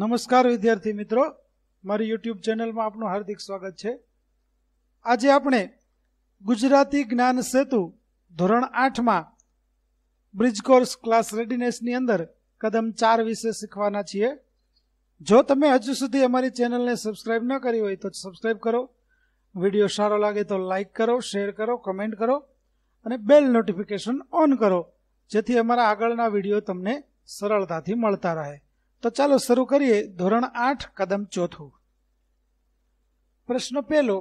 નમસ્કાર વિદ્યાર્થી મિત્રો મારી યુટ્યુબ ચેનલમાં આપનું હાર્દિક સ્વાગત છે આજે આપણે ગુજરાતી જ્ઞાન સેતુ ધોરણ આઠમાં બ્રિજ કોર્સ ક્લાસ રેડીનેસની અંદર કદમ ચાર વિશે શીખવાના છીએ જો તમે હજુ સુધી અમારી ચેનલને સબસ્ક્રાઇબ ન કરી હોય તો સબસ્ક્રાઇબ કરો વિડીયો સારો લાગે તો લાઇક કરો શેર કરો કમેન્ટ કરો અને બેલ નોટિફિકેશન ઓન કરો જેથી અમારા આગળના વિડીયો તમને સરળતાથી મળતા રહે તો ચાલો શરૂ કરીએ ધોરણ આઠ કદમ ચોથું પ્રશ્ન પહેલો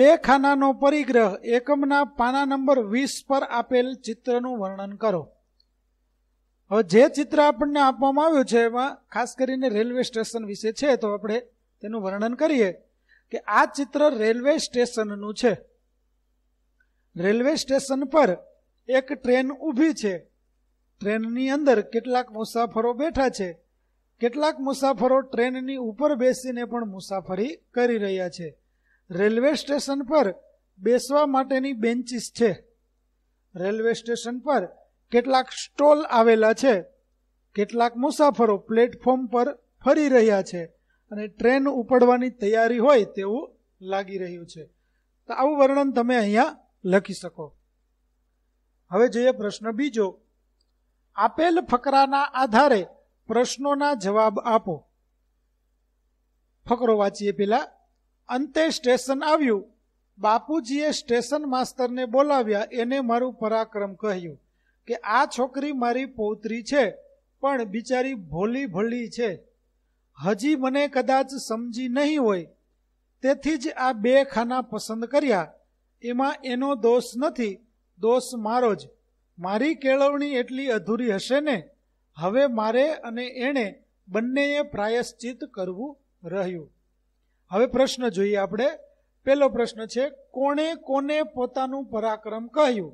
બે ખાનાનો પરિગ્રહ એકમના પાના નંબર વીસ પર આપેલ ચિત્રનું વર્ણન કરો હવે જે ચિત્ર આપણને આપવામાં આવ્યું છે એમાં ખાસ કરીને રેલવે સ્ટેશન વિશે છે તો આપણે તેનું વર્ણન કરીએ કે આ ચિત્ર રેલવે સ્ટેશનનું છે રેલવે સ્ટેશન પર એક ટ્રેન ઊભી છે ટ્રેનની અંદર કેટલાક મુસાફરો બેઠા છે કેટલાક મુસાફરો ટ્રેનની ઉપર બેસીને પણ મુસાફરી કરી રહ્યા છે રેલવે સ્ટેશન પર બેસવા માટેની બેન્ચીસ છે રેલવે સ્ટેશન પર કેટલાક સ્ટોલ આવેલા છે કેટલાક મુસાફરો પ્લેટફોર્મ પર ફરી રહ્યા છે અને ટ્રેન ઉપડવાની તૈયારી હોય તેવું લાગી રહ્યું છે તો આવું વર્ણન તમે અહીંયા લખી શકો હવે જોઈએ પ્રશ્ન બીજો આપેલ ફકરાના આધારે પ્રશ્નોના જવાબ આપો ફકરો વાંચીએ પેલા અંતે સ્ટેશન આવ્યું બાપુજીએ સ્ટેશન માસ્તરને બોલાવ્યા એને મારું પરાક્રમ કહ્યું કે આ છોકરી મારી પૌત્રી છે પણ બિચારી ભોલી ભળી છે હજી મને કદાચ સમજી નહીં હોય તેથી જ આ બે ખાના પસંદ કર્યા એમાં એનો દોષ નથી દોષ મારો જ મારી કેળવણી એટલી અધૂરી હશે ને હવે મારે અને એણે બંનેએ પ્રાયશ્ચિત કરવું રહ્યું હવે પ્રશ્ન જોઈએ આપણે પહેલો પ્રશ્ન છે કોણે કોને પોતાનું પરાક્રમ કહ્યું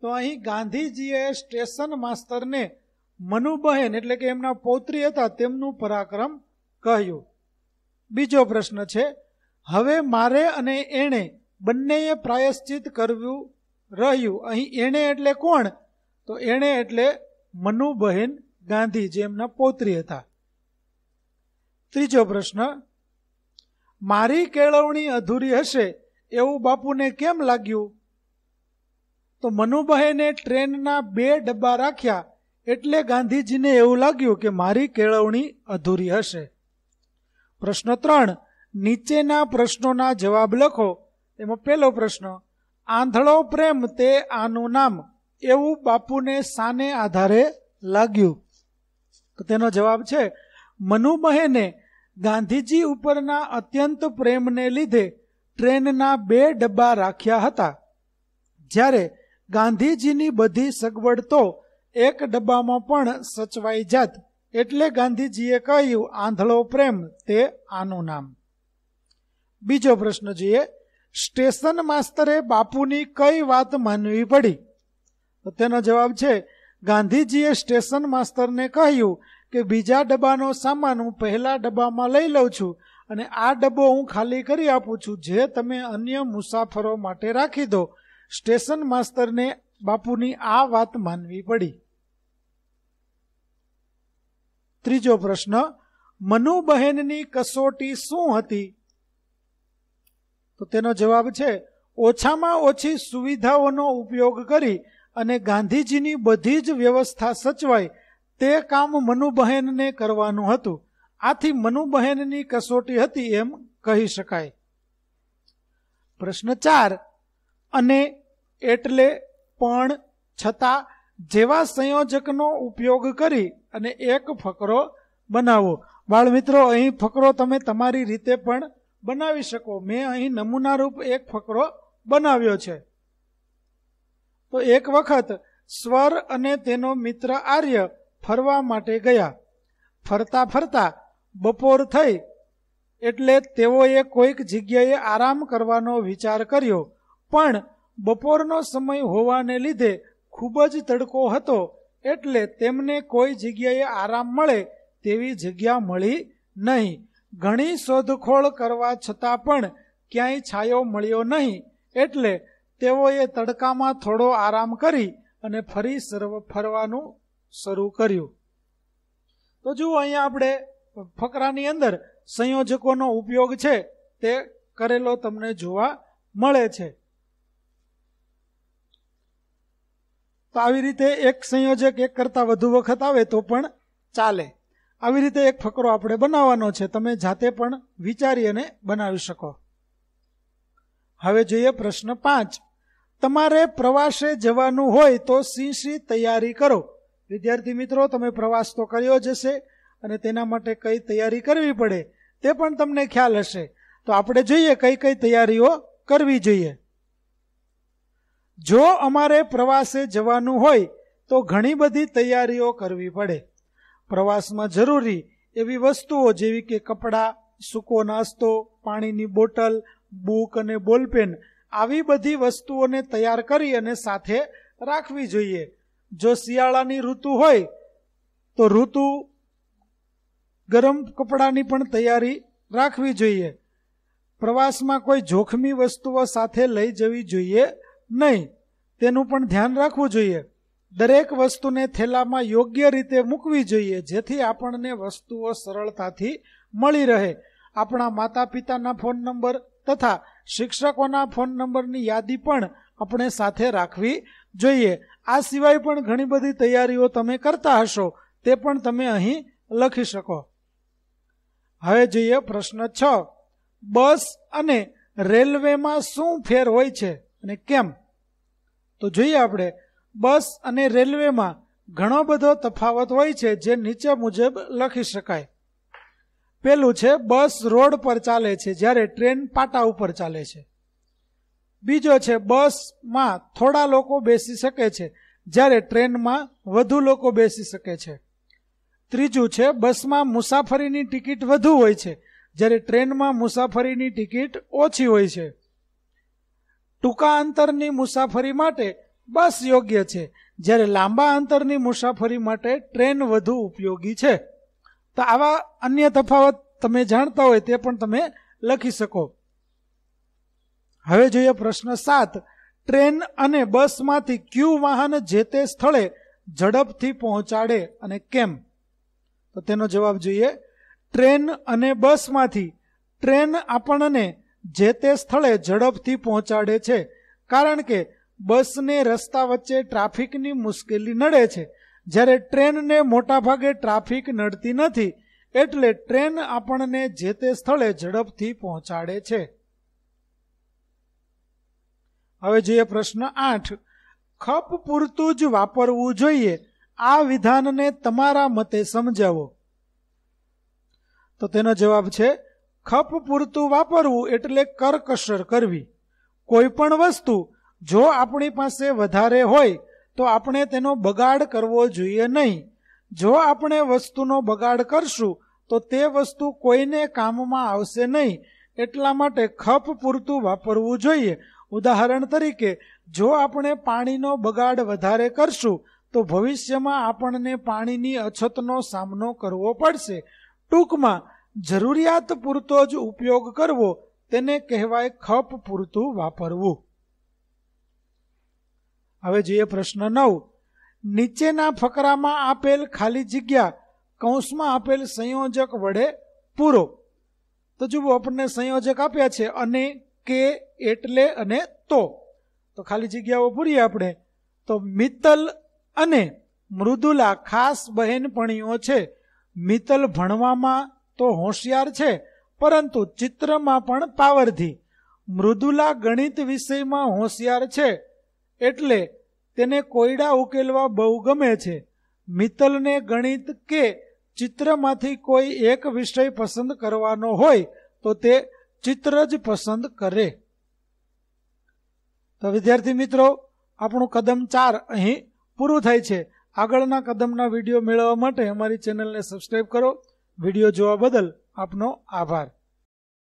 તો અહીં ગાંધીજીએ સ્ટેશન માસ્તરને મનુબહેન એટલે કે એમના પૌત્રી હતા તેમનું પરાક્રમ કહ્યું બીજો પ્રશ્ન છે હવે મારે અને એણે બંનેએ પ્રાયશ્ચિત કરવું રહ્યું અહીં એણે એટલે કોણ તો એણે એટલે મનુબહેન ગાંધી જે એમના પૌત્રી હતા ત્રીજો પ્રશ્ન મારી કેળવણી અધૂરી હશે એવું બાપુને કેમ લાગ્યું તો મનુબહેને ટ્રેનના બે ડબ્બા રાખ્યા એટલે ગાંધીજીને એવું લાગ્યું કે મારી કેળવણી અધૂરી હશે પ્રશ્ન ત્રણ નીચેના પ્રશ્નોના જવાબ લખો એમાં પહેલો પ્રશ્ન આંધળો પ્રેમ તે આનું નામ એવું બાપુને સાને આધારે લાગ્યું તો તેનો જવાબ છે મનુમહેને ગાંધીજી ઉપરના અત્યંત પ્રેમને લીધે ટ્રેનના બે ડબ્બા રાખ્યા હતા જ્યારે ગાંધીજીની બધી સગવડ તો એક ડબ્બામાં પણ સચવાઈ જાત એટલે ગાંધીજીએ કહ્યું આંધળો પ્રેમ તે આનું નામ બીજો પ્રશ્ન જોઈએ સ્ટેશન માસ્તરે બાપુની કઈ વાત માનવી પડી તો તેનો જવાબ છે ગાંધીજીએ સ્ટેશન માસ્તરને કહ્યું કે બીજા ડબ્બાનો સામાન હું પહેલા ડબ્બામાં લઈ લઉં છું અને આ ડબ્બો હું ખાલી કરી આપું છું જે તમે અન્ય મુસાફરો માટે રાખી દો સ્ટેશન માસ્તરને બાપુની આ વાત માનવી પડી ત્રીજો પ્રશ્ન મનુબહેનની કસોટી શું હતી તો તેનો જવાબ છે ઓછામાં ઓછી સુવિધાઓનો ઉપયોગ કરી અને ગાંધીજીની બધી જ વ્યવસ્થા સચવાય તે કામ મનુબહેનને કરવાનું હતું આથી મનુબહેનની કસોટી હતી એમ કહી શકાય પ્રશ્ન ચાર અને એટલે પણ છતાં જેવા સંયોજકનો ઉપયોગ કરી અને એક ફકરો બનાવો બાળ મિત્રો અહીં ફકરો તમે તમારી રીતે પણ બનાવી શકો મેં અહીં નમૂનારૂપ એક ફકરો બનાવ્યો છે તો એક વખત સ્વર અને તેનો મિત્ર આર્ય ફરવા માટે ગયા ફરતા ફરતા બપોર થઈ એટલે તેઓએ કોઈક જગ્યાએ આરામ કરવાનો વિચાર કર્યો પણ બપોરનો સમય હોવાને લીધે ખૂબ જ તડકો હતો એટલે તેમને કોઈ જગ્યાએ આરામ મળે તેવી જગ્યા મળી નહીં ઘણી શોધખોળ કરવા છતાં પણ ક્યાંય છાયો મળ્યો નહીં એટલે તેઓએ તડકામાં થોડો આરામ કરી અને ફરી સર્વ ફરવાનું શરૂ કર્યું તો જુઓ અહીંયા આપણે ફકરાની અંદર સંયોજકોનો ઉપયોગ છે તે કરેલો તમને જોવા મળે છે તો આવી રીતે એક સંયોજક એક કરતાં વધુ વખત આવે તો પણ ચાલે આવી રીતે એક ફકરો આપણે બનાવવાનો છે તમે જાતે પણ વિચારી અને બનાવી શકો હવે જોઈએ પ્રશ્ન પાંચ તમારે પ્રવાસે જવાનું હોય તો સિંહ સિંહસી તૈયારી કરો વિદ્યાર્થી મિત્રો તમે પ્રવાસ તો કર્યો જ હશે અને તેના માટે કઈ તૈયારી કરવી પડે તે પણ તમને ખ્યાલ હશે તો આપણે જોઈએ કઈ કઈ તૈયારીઓ કરવી જોઈએ જો અમારે પ્રવાસે જવાનું હોય તો ઘણી બધી તૈયારીઓ કરવી પડે પ્રવાસમાં જરૂરી એવી વસ્તુઓ જેવી કે કપડાં સૂકો નાસ્તો પાણીની બોટલ બુક અને બોલપેન આવી બધી વસ્તુઓને તૈયાર કરી અને સાથે રાખવી જોઈએ જો શિયાળાની ઋતુ હોય તો ઋતુ ગરમ કપડાની પણ તૈયારી રાખવી જોઈએ પ્રવાસમાં કોઈ જોખમી વસ્તુઓ સાથે લઈ જવી જોઈએ નહીં તેનું પણ ધ્યાન રાખવું જોઈએ દરેક વસ્તુને થેલામાં યોગ્ય રીતે મૂકવી જોઈએ જેથી આપણને વસ્તુઓ સરળતાથી મળી રહે આપણા માતા પિતાના ફોન નંબર તથા શિક્ષકોના ફોન નંબરની યાદી પણ આપણે સાથે રાખવી જોઈએ આ સિવાય પણ ઘણી બધી તૈયારીઓ તમે કરતા હશો તે પણ તમે અહીં લખી શકો હવે જોઈએ પ્રશ્ન છ બસ અને રેલવેમાં શું ફેર હોય છે અને કેમ તો જોઈએ આપણે બસ અને રેલવેમાં ઘણો બધો તફાવત હોય છે જે નીચે મુજબ લખી શકાય પેલું છે બસ રોડ પર ચાલે છે જ્યારે ટ્રેન પાટા ઉપર ચાલે છે બીજો છે બસમાં થોડા લોકો બેસી શકે છે જ્યારે ટ્રેનમાં વધુ લોકો બેસી શકે છે ત્રીજું છે બસમાં મુસાફરીની ટિકિટ વધુ હોય છે જ્યારે ટ્રેનમાં મુસાફરીની ટિકિટ ઓછી હોય છે ટૂંકા અંતરની મુસાફરી માટે બસ યોગ્ય છે જ્યારે લાંબા અંતરની મુસાફરી માટે ટ્રેન વધુ ઉપયોગી છે તો આવા અન્ય તફાવત તમે જાણતા હોય તે પણ તમે લખી શકો હવે જોઈએ પ્રશ્ન સાત ટ્રેન અને બસમાંથી ક્યુ વાહન જે તે સ્થળે ઝડપથી પહોંચાડે અને કેમ તો તેનો જવાબ જોઈએ ટ્રેન અને બસમાંથી ટ્રેન આપણને જે તે સ્થળે ઝડપથી પહોંચાડે છે કારણ કે બસને રસ્તા વચ્ચે ટ્રાફિકની મુશ્કેલી નડે છે જ્યારે ટ્રેનને મોટાભાગે ટ્રાફિક નડતી નથી એટલે ટ્રેન આપણને જે તે સ્થળે ઝડપથી પહોંચાડે છે હવે જોઈએ પ્રશ્ન આઠ ખપ પૂરતું જ વાપરવું જોઈએ આ વિધાનને તમારા મતે સમજાવો તો તેનો જવાબ છે ખપ પૂરતું વાપરવું એટલે કરકસર કરવી કોઈ પણ વસ્તુ જો આપણી પાસે વધારે હોય તો આપણે તેનો બગાડ કરવો જોઈએ નહીં જો આપણે વસ્તુનો બગાડ કરશું તો તે વસ્તુ કોઈને કામમાં આવશે નહીં એટલા માટે ખપ પૂરતું વાપરવું જોઈએ ઉદાહરણ તરીકે જો આપણે પાણીનો બગાડ વધારે કરશું તો ભવિષ્યમાં આપણને પાણીની અછતનો સામનો કરવો પડશે ટૂંકમાં જરૂરિયાત પૂરતો જ ઉપયોગ કરવો તેને કહેવાય ખપ પૂરતું વાપરવું હવે જોઈએ પ્રશ્ન નવ નીચેના ફકરામાં આપેલ ખાલી જગ્યા કૌંસમાં આપેલ સંયોજક વડે પૂરો તો જુઓ આપણને સંયોજક આપ્યા છે અને કે એટલે અને તો તો ખાલી જગ્યાઓ પૂરીએ આપણે તો મિત્તલ અને મૃદુલા ખાસ બહેનપણીઓ છે મિત્તલ ભણવામાં તો હોશિયાર છે પરંતુ ચિત્રમાં પણ પાવરથી મૃદુલા ગણિત વિષયમાં હોશિયાર છે એટલે તેને કોયડા ઉકેલવા બહુ ગમે છે મિત્તલને ગણિત કે ચિત્રમાંથી કોઈ એક વિષય પસંદ કરવાનો હોય તો તે ચિત્ર જ પસંદ કરે તો વિદ્યાર્થી મિત્રો આપણું કદમ ચાર અહીં પૂરું થાય છે આગળના કદમના વિડીયો મેળવવા માટે અમારી ચેનલને સબસ્ક્રાઈબ કરો વિડીયો જોવા બદલ આપનો આભાર